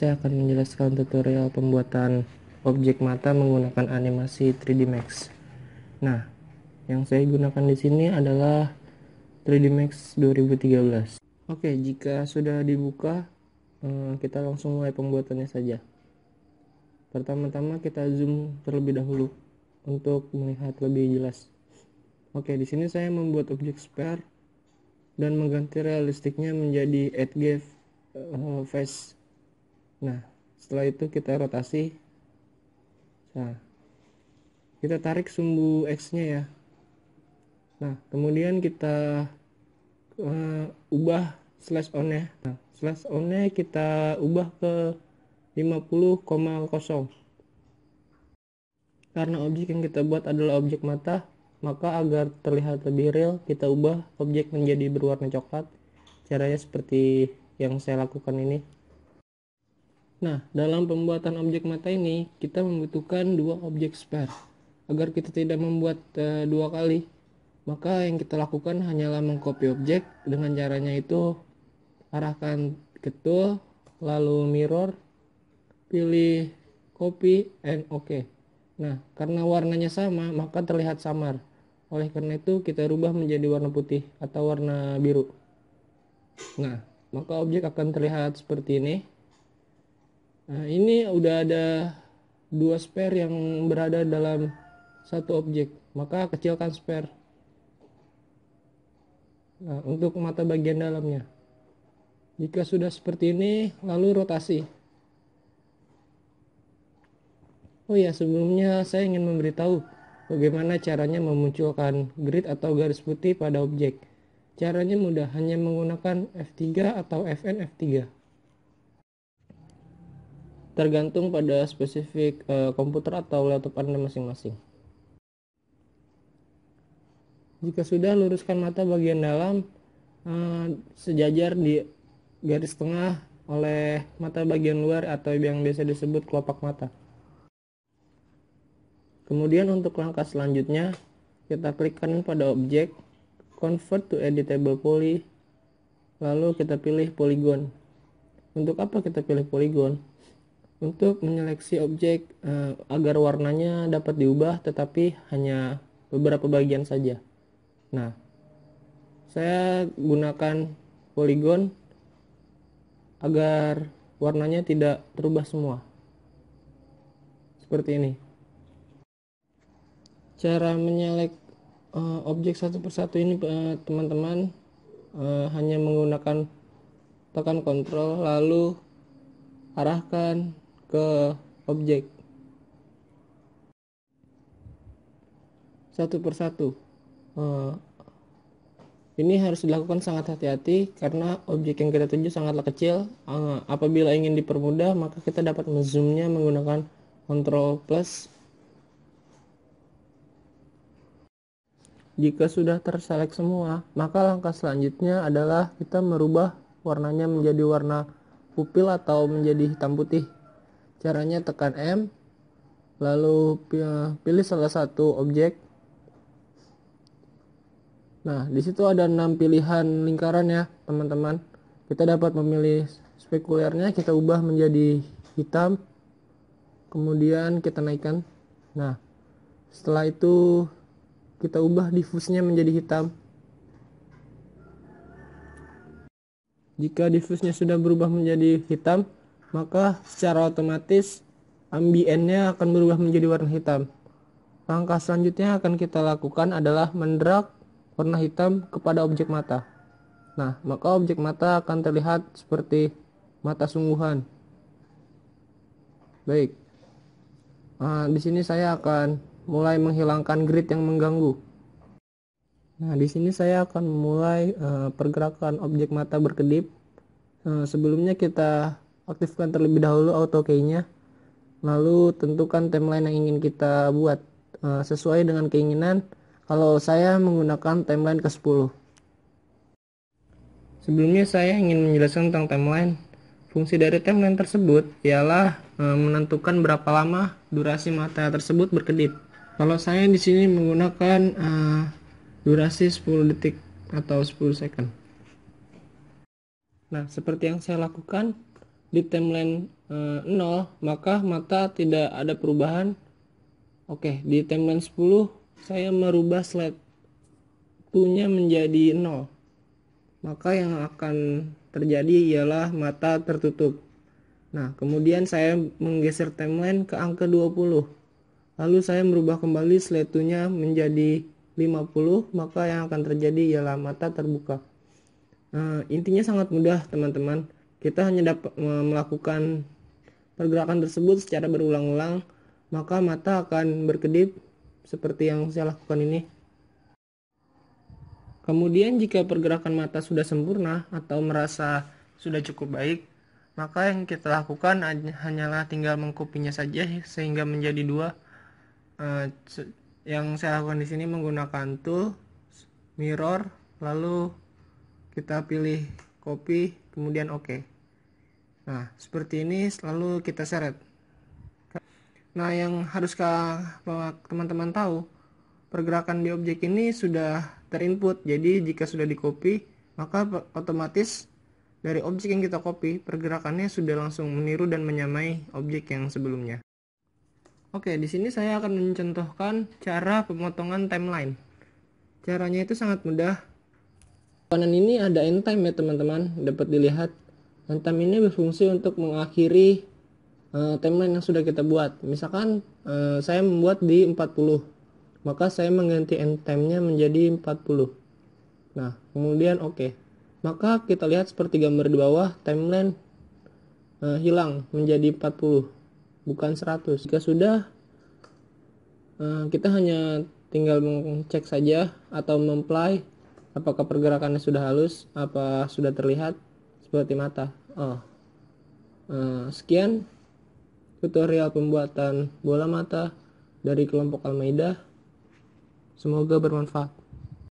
saya akan menjelaskan tutorial pembuatan objek mata menggunakan animasi 3D Max. Nah, yang saya gunakan di sini adalah 3D Max 2013. Oke, jika sudah dibuka, eh, kita langsung mulai pembuatannya saja. Pertama-tama kita zoom terlebih dahulu untuk melihat lebih jelas. Oke, di sini saya membuat objek spare dan mengganti realistiknya menjadi 8 eh, face Nah, setelah itu kita rotasi. Nah, kita tarik sumbu X-nya ya. Nah, kemudian kita uh, ubah slash on-nya. Nah, slash on-nya kita ubah ke 50,0. Karena objek yang kita buat adalah objek mata, maka agar terlihat lebih real, kita ubah objek menjadi berwarna coklat. Caranya seperti yang saya lakukan ini. Nah, dalam pembuatan objek mata ini, kita membutuhkan dua objek spare. Agar kita tidak membuat e, dua kali, maka yang kita lakukan hanyalah mengcopy objek dengan caranya itu arahkan ke tool, lalu mirror, pilih copy, and OK. Nah, karena warnanya sama, maka terlihat samar. Oleh karena itu, kita rubah menjadi warna putih atau warna biru. Nah, maka objek akan terlihat seperti ini. Nah, ini udah ada dua spare yang berada dalam satu objek, maka kecilkan spare. Nah, untuk mata bagian dalamnya. Jika sudah seperti ini, lalu rotasi. Oh ya, sebelumnya saya ingin memberitahu bagaimana caranya memunculkan grid atau garis putih pada objek. Caranya mudah, hanya menggunakan F3 atau FN F3 tergantung pada spesifik uh, komputer atau laptop Anda masing-masing. Jika sudah, luruskan mata bagian dalam uh, sejajar di garis tengah oleh mata bagian luar atau yang biasa disebut kelopak mata. Kemudian untuk langkah selanjutnya, kita klik kanan pada objek, convert to editable poly, lalu kita pilih polygon. Untuk apa kita pilih polygon? untuk menyeleksi objek uh, agar warnanya dapat diubah tetapi hanya beberapa bagian saja. Nah, saya gunakan poligon agar warnanya tidak berubah semua. Seperti ini. Cara menyelek uh, objek satu persatu ini eh, teman-teman uh, uh, hanya menggunakan tekan kontrol lalu arahkan ke objek satu persatu. Uh, ini harus dilakukan sangat hati-hati karena objek yang kita tuju sangatlah kecil. Uh, apabila ingin dipermudah, maka kita dapat menzoomnya menggunakan Ctrl plus. Jika sudah terselek semua, maka langkah selanjutnya adalah kita merubah warnanya menjadi warna pupil atau menjadi hitam putih. Caranya tekan M, lalu pilih salah satu objek. Nah, disitu ada 6 pilihan lingkaran ya, teman-teman. Kita dapat memilih spekulernya, kita ubah menjadi hitam. Kemudian kita naikkan. Nah, setelah itu kita ubah difusnya menjadi hitam. Jika difusnya sudah berubah menjadi hitam, maka secara otomatis ambiennya akan berubah menjadi warna hitam. Langkah selanjutnya yang akan kita lakukan adalah mendrag warna hitam kepada objek mata. Nah, maka objek mata akan terlihat seperti mata sungguhan. Baik. Nah, di sini saya akan mulai menghilangkan grid yang mengganggu. Nah, di sini saya akan mulai uh, pergerakan objek mata berkedip. Uh, sebelumnya kita aktifkan terlebih dahulu auto key-nya lalu tentukan timeline yang ingin kita buat uh, sesuai dengan keinginan kalau saya menggunakan timeline ke-10 sebelumnya saya ingin menjelaskan tentang timeline fungsi dari timeline tersebut ialah eh, menentukan berapa lama durasi mata tersebut berkedip kalau saya di sini menggunakan uh, durasi 10 detik atau 10 second nah seperti yang saya lakukan di timeline e, eh, 0 maka mata tidak ada perubahan oke di timeline 10 saya merubah slide punya menjadi 0 maka yang akan terjadi ialah mata tertutup nah kemudian saya menggeser timeline ke angka 20 lalu saya merubah kembali slide punya menjadi 50 maka yang akan terjadi ialah mata terbuka nah, intinya sangat mudah teman-teman kita hanya dapat melakukan pergerakan tersebut secara berulang-ulang, maka mata akan berkedip seperti yang saya lakukan ini. Kemudian jika pergerakan mata sudah sempurna atau merasa sudah cukup baik, maka yang kita lakukan hanyalah tinggal mengkopinya saja sehingga menjadi dua. E, yang saya lakukan di sini menggunakan tool, mirror, lalu kita pilih copy, kemudian oke. Okay. Nah, seperti ini selalu kita seret. Nah, yang harus teman-teman tahu, pergerakan di objek ini sudah terinput. Jadi, jika sudah di copy, maka otomatis dari objek yang kita copy, pergerakannya sudah langsung meniru dan menyamai objek yang sebelumnya. Oke, di sini saya akan mencontohkan cara pemotongan timeline. Caranya itu sangat mudah. Panen ini ada end time ya teman-teman, dapat dilihat Hantam ini berfungsi untuk mengakhiri uh, timeline yang sudah kita buat. Misalkan uh, saya membuat di 40, maka saya mengganti end time-nya menjadi 40. Nah, kemudian oke. Okay. Maka kita lihat seperti gambar di bawah, timeline uh, hilang menjadi 40, bukan 100. Jika sudah, uh, kita hanya tinggal mengecek saja atau mempelai apakah pergerakannya sudah halus, apa sudah terlihat seperti mata. Oh. Uh, sekian tutorial pembuatan bola mata dari kelompok Almeida. Semoga bermanfaat.